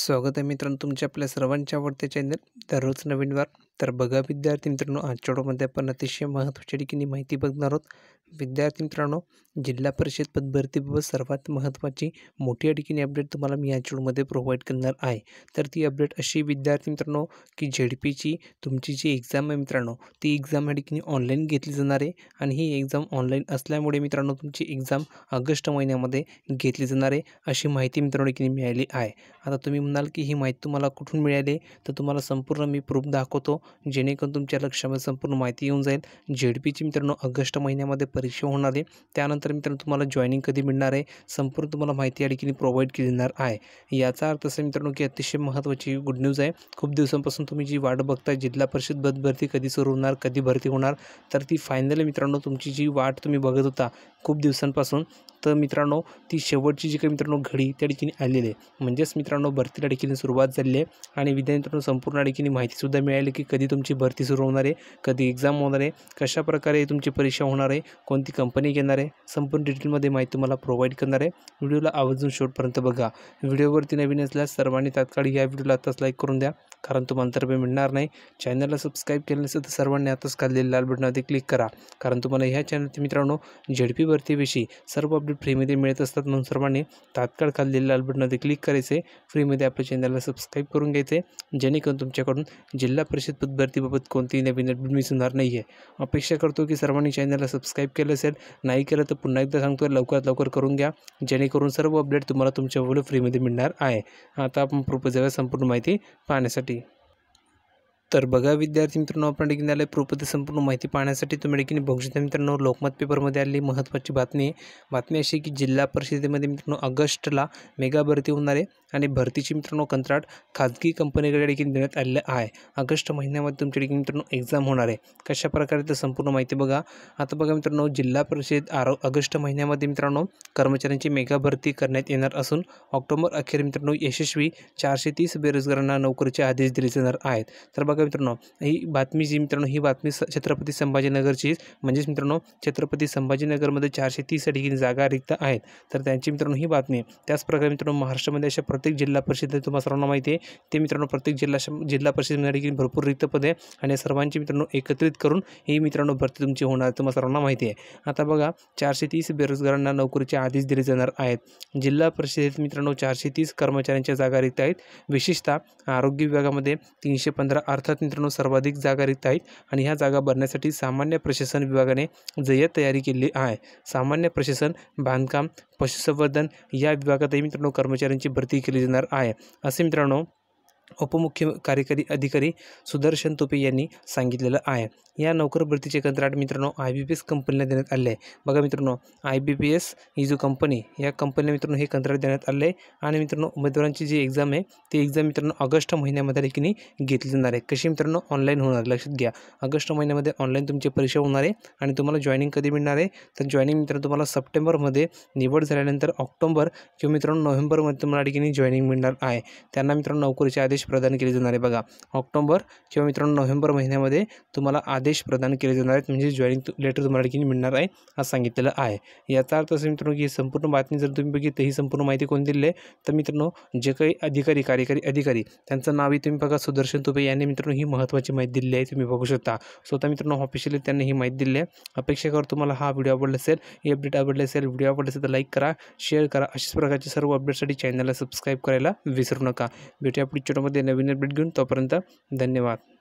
स्वागत आहे मित्रांनो तुमच्या आपल्या सर्वांच्या आवडत्या चॅनल दररोज नवीन वार तर बघा विद्यार्थी मित्रांनो आजच्या आपण अतिशय महत्त्वाच्या ठिकाणी माहिती बघणार आहोत विद्यार्थी मित्रांनो जिल्हा परिषद पदभरतीबाबत सर्वात महत्त्वाची मोठी या ठिकाणी अपडेट तुम्हाला मी या प्रोव्हाइड करणार आहे तर ती अपडेट अशी विद्यार्थी मित्रांनो की पीची तुमची जी एक्झाम आहे मित्रांनो ती एक्झाम या ठिकाणी ऑनलाईन घेतली जाणार आहे आणि ही एक्झाम ऑनलाईन असल्यामुळे मित्रांनो तुमची एक्झाम ऑगस्ट महिन्यामध्ये घेतली जाणार आहे अशी माहिती मित्रांनो ठिकाणी मिळाली आहे आता तुम्ही म्हणाल की ही माहिती तुम्हाला कुठून मिळाली तर तुम्हाला संपूर्ण मी प्रूफ दाखवतो जेणेकरून तुमच्या लक्षामध्ये संपूर्ण माहिती येऊन जाईल झेड पीची मित्रांनो ऑगस्ट महिन्यामध्ये परीक्षा होणार आहे त्यानंतर मित्रांनो तुम्हाला जॉईनिंग कधी मिळणार आहे संपूर्ण तुम्हाला माहिती या ठिकाणी प्रोव्हाइड केली जाणार आहे याचा अर्थ असा मित्रांनो की अतिशय महत्त्वाची गुड न्यूज आहे खूप दिवसांपासून तुम्ही जी वाट बघताय जिल्हा परिषद बद भरती कधी सुरू होणार कधी भरती होणार तर ती फायनली मित्रांनो तुमची जी वाट तुम्ही बघत होता खूप दिवसांपासून तर मित्रांनो ती शेवटची जी काही मित्रांनो घडी त्या ठिकाणी आलेली आहे म्हणजेच मित्रांनो भरतीला ठिकाणी सुरुवात झाली आहे आणि विद्यार्थी संपूर्ण ठिकाणी माहितीसुद्धा मिळाली की कधी तुमची भरती सुरू होणार आहे कधी एक्झाम होणार आहे कशा प्रकारे तुमची परीक्षा होणार आहे कोणती कंपनी घेणार आहे संपूर्ण डिटेलमध्ये माहिती तुम्हाला प्रोव्हाइड करणार आहे व्हिडिओला आवर्जून शेवटपर्यंत बघा व्हिडिओवरती नवीन असल्यास सर्वांनी तात्काळ या व्हिडिओला आताच लाईक करून द्या कारण तुम्हाला तर्फे मिळणार नाही चॅनलला सबस्क्राईब केलं नसेल तर सर्वांनी आताच काढलेल्या लाल बटनावरती क्लिक करा कारण तुम्हाला ह्या चॅनलची मित्रांनो झेडपी भरतीविषयी सर्व अपडेट अपडेट फ्रीमध्ये मिळत असतात म्हणून सर्वांनी तात्काळ खाली दिलेल्या बटनमध्ये क्लिक करायचे फ्रीमध्ये आपल्या चॅनलला सबस्क्राईब करून घ्यायचे जेणेकरून तुमच्याकडून जिल्हा परिषद पदभरतीबाबत कोणतीही नवीन अपडेट मिस होणार नाही आहे अपेक्षा करतो की सर्वांनी चॅनलला सबस्क्राईब केलं असेल नाही केलं तर पुन्हा एकदा सांगतो लवकरात लवकर करून घ्या जेणेकरून सर्व अपडेट तुम्हाला तुमच्या फ्रीमध्ये मिळणार आहे आता आपण प्रोपोज संपूर्ण माहिती पाहण्यासाठी तर बघा विद्यार्थी मित्रांनो आपण डिग्नालय प्रोपती संपूर्ण माहिती पाहण्यासाठी तुम्ही डिग्नी बघू मित्रांनो लोकमत पेपरमध्ये आलेली महत्त्वाची बातमी आहे बातमी अशी की जिल्हा परिषदेमध्ये मित्रांनो ऑगस्टला मेगा भरती होणार आहे आणि भरतीची मित्रांनो कंत्राट खाजगी कंपनीकडे देखील देण्यात आलेलं आहे ऑगस्ट महिन्यामध्ये तुमच्या देखील मित्रांनो एक्झाम होणार आहे कशा प्रकारे तर संपूर्ण माहिती बघा आता बघा मित्रांनो जिल्हा परिषद आरो ऑगस्ट महिन्यामध्ये मित्रांनो कर्मचाऱ्यांची मेगा भरती करण्यात येणार असून ऑक्टोबर अखेर मित्रांनो यशस्वी चारशे तीस बेरोजगारांना नोकरीचे आदेश दिले जाणार आहेत तर बघा मित्रांनो ही बातमी जी मित्रांनो ही बातमी छत्रपती संभाजीनगरची म्हणजेच मित्रांनो छत्रपती संभाजीनगरमध्ये चारशे तीस देखील जागा रिक्त आहेत तर त्यांची मित्रांनो ही बातमी त्याचप्रकारे मित्रांनो महाराष्ट्रामध्ये अशा प्रत्येक जिल्हा परिषद तुम्हाला सर्वांना माहिती आहे ते मित्रांनो प्रत्येक जिल्हा जिल्हा परिषद देखील भरपूर रिक्त पदे आहे आणि सर्वांची मित्रांनो एकत्रित करून ही मित्रांनो भरती तुमची होणार तुम्हाला सर्वांना माहिती आहे आता बघा चारशे तीस बेरोजगारांना नोकरीचे आदेश दिले जाणार आहेत जिल्हा परिषदेत मित्रांनो चारशे तीस कर्मचाऱ्यांच्या जागा रिक्त आहेत विशेषतः आरोग्य विभागामध्ये तीनशे पंधरा अर्थात मित्रांनो सर्वाधिक जागा रिक्त आहेत आणि ह्या जागा भरण्यासाठी सामान्य प्रशासन विभागाने जय्यत तयारी केली आहे सामान्य प्रशासन बांधकाम पशुसंवर्धन या विभागातही मित्रांनो कर्मचाऱ्यांची भरती केली जाणार आहे असे मित्रांनो उपमुख्य कार्यकारी अधिकारी सुदर्शन तोपे यांनी सांगितलेलं आहे या नोकर भरतीचे कंत्राट मित्रांनो आय बी पी एस कंपनीला देण्यात आले आहे बघा मित्रांनो आय बी पी एस ही जो कंपनी या कंपनीला मित्रांनो हे कंत्राट देण्यात आले आहे आणि मित्रांनो उमेदवारांची जी एक्झाम आहे ती एक्झाम मित्रांनो ऑगस्ट महिन्यामध्ये देखील घेतली जाणार आहे कशी मित्रांनो ऑनलाईन होणार लक्षात घ्या ऑगस्ट महिन्यामध्ये ऑनलाईन तुमची परीक्षा होणार आहे आणि तुम्हाला जॉईनिंग कधी मिळणार आहे तर जॉईनिंग मित्रांनो तुम्हाला सप्टेंबरमध्ये निवड झाल्यानंतर ऑक्टोबर किंवा मित्रांनो नोव्हेंबरमध्ये तुम्हाला ठिकाणी जॉईनिंग मिळणार आहे त्यांना मित्रांनो नोकरीचे आदेश आदेश प्रदान केले जाणार आहे बघा ऑक्टोबर किंवा मित्रांनो नोव्हेंबर महिन्यामध्ये तुम्हाला आदेश प्रदान केले जाणार आहेत म्हणजे जॉईनिंग लेटर तुम्हाला की मिळणार आहे असं सांगितलेलं आहे याचा अर्थ असं मित्रांनो की संपूर्ण बातमी जर तुम्ही बघितली ही संपूर्ण माहिती कोण दिली आहे तर मित्रांनो जे काही अधिकारी कार्यकारी अधिकारी त्यांचं नावही तुम्ही बघा सुदर्शन तुपे यांनी मित्रांनो ही महत्त्वाची माहिती दिली आहे तुम्ही बघू शकता स्वतः मित्रांनो ऑफिशियली त्यांनी ही माहिती दिली आहे अपेक्षा कर तुम्हाला हा व्हिडिओ आवडला असेल ही अपडेट आवडली असेल व्हिडिओ आवडला असेल तर लाईक करा शेअर करा अशाच प्रकारचे सर्व अपडेटसाठी चॅनलला सबस्क्राईब करायला विसरू नका भेटूया पुढच्या मध्ये नवीन अपडेट घेऊन तोपर्यंत धन्यवाद